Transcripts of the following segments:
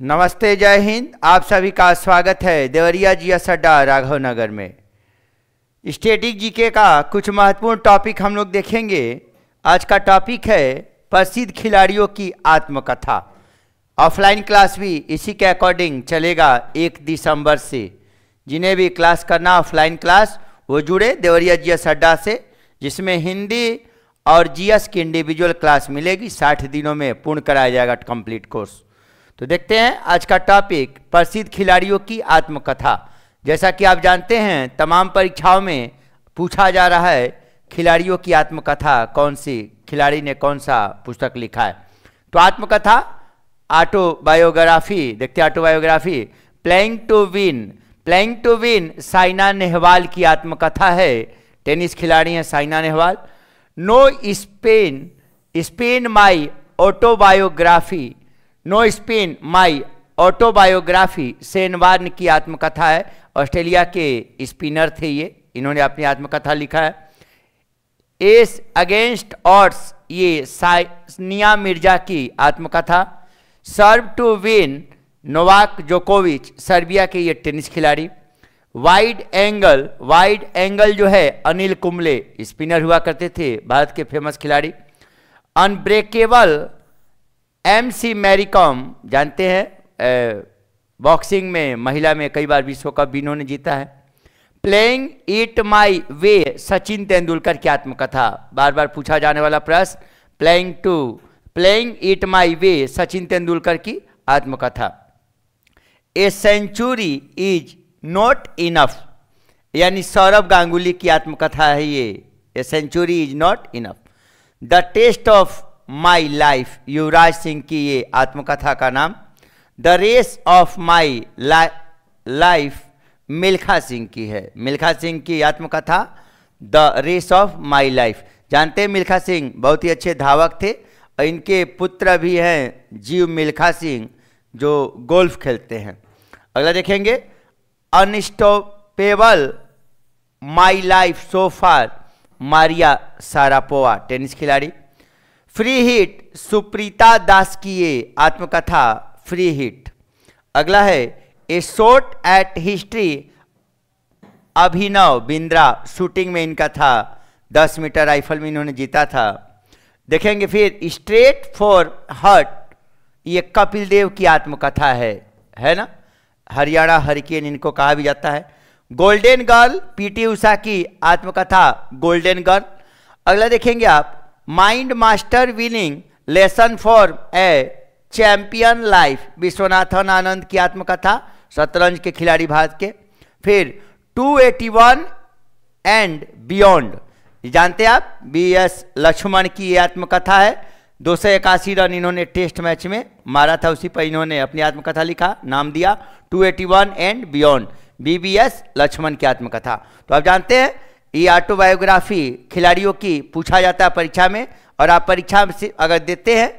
नमस्ते जय हिंद आप सभी का स्वागत है देवरिया जी अड्डा राघव नगर में स्टेटिक जीके का कुछ महत्वपूर्ण टॉपिक हम लोग देखेंगे आज का टॉपिक है प्रसिद्ध खिलाड़ियों की आत्मकथा ऑफलाइन क्लास भी इसी के अकॉर्डिंग चलेगा एक दिसंबर से जिन्हें भी क्लास करना ऑफलाइन क्लास वो जुड़े देवरिया जी एस अड्डा से जिसमें हिंदी और जीएस की इंडिविजुअल क्लास मिलेगी साठ दिनों में पूर्ण कराया जाएगा कंप्लीट कोर्स तो देखते हैं आज का टॉपिक प्रसिद्ध खिलाड़ियों की आत्मकथा जैसा कि आप जानते हैं तमाम परीक्षाओं में पूछा जा रहा है खिलाड़ियों की आत्मकथा कौन सी खिलाड़ी ने कौन सा पुस्तक लिखा है तो आत्मकथा ऑटोबायोग्राफी देखते हैं autobiography playing to win playing to win Saina Nehwal की आत्मकथा है टेनिस खिलाड़ी हैं Saina Nehwal no Spain Spain my autobiography no spin my autobiography Shane Warne की आत्मकथा है ऑस्ट्रेलिया के स्पिनर थे ये इन्होंने अपनी आत्मकथा लिखा है एस अगेंस्ट ऑर्ट्स ये सानिया मिर्जा की आत्मकथा सर्व टू विन नोवाक जोकोविच सर्बिया के ये टेनिस खिलाड़ी वाइड एंगल वाइड एंगल जो है अनिल कुंबले स्पिनर हुआ करते थे भारत के फेमस खिलाड़ी unbreakable M C Mary Kom जानते हैं बॉक्सिंग में महिला में कई बार विश्व कप भी इन्होंने जीता है playing it my way Sachin Tendulkar की आत्मकथा बार बार पूछा जाने वाला प्रश्न playing to playing it my way Sachin Tendulkar की आत्मकथा a century is not enough यानी सौरभ गांगुली की आत्मकथा है ये a century is not enough the test of my life Yuvraj Singh की ये आत्मकथा का नाम the race of my life Milkha Singh की है मिल्खा सिंह की आत्मकथा the race of my life जानते हैं मिल्खा सिंह बहुत ही अच्छे धावक थे और इनके पुत्र भी हैं जीव मिल्खा सिंह जो गोल्फ खेलते हैं अगला देखेंगे unstoppable my life so far Maria Sharapova tennis खिलाड़ी फ्री हिट सुप्रीता दास की ये आत्मकथा फ्री हिट अगला है a shot at history Abhinav Bindra shooting में इनका था दस मीटर राइफल में इन्होंने जीता था देखेंगे फिर स्ट्रेट फॉर हट ये कपिल देव की आत्मकथा है है ना हरियाणा हरिकेन इनको कहा भी जाता है गोल्डन गर्ल पीटी उषा की आत्मकथा गोल्डन गर्ल अगला देखेंगे आप mind master winning lesson for a champion life Viswanathan Anand की आत्मकथा शतरंज के खिलाड़ी भारत के फिर 281 एंड बियॉन्ड जानते आप बी एस लक्ष्मण की ये आत्मकथा है दो सौ इक्यासी रन इन्होंने टेस्ट मैच में मारा था उसी पर इन्होंने अपनी आत्मकथा लिखा नाम दिया 281 and beyond V V S Laxman की आत्मकथा तो आप जानते हैं ये ऑटोबायोग्राफी खिलाड़ियों की पूछा जाता है परीक्षा में और आप परीक्षा से अगर देते हैं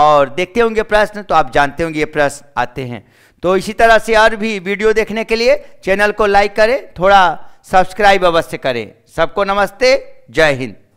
और देखते होंगे प्रश्न तो आप जानते होंगे ये प्रश्न आते हैं तो इसी तरह से और भी वीडियो देखने के लिए चैनल को लाइक करें थोड़ा सब्सक्राइब अवश्य करें सबको नमस्ते जय हिंद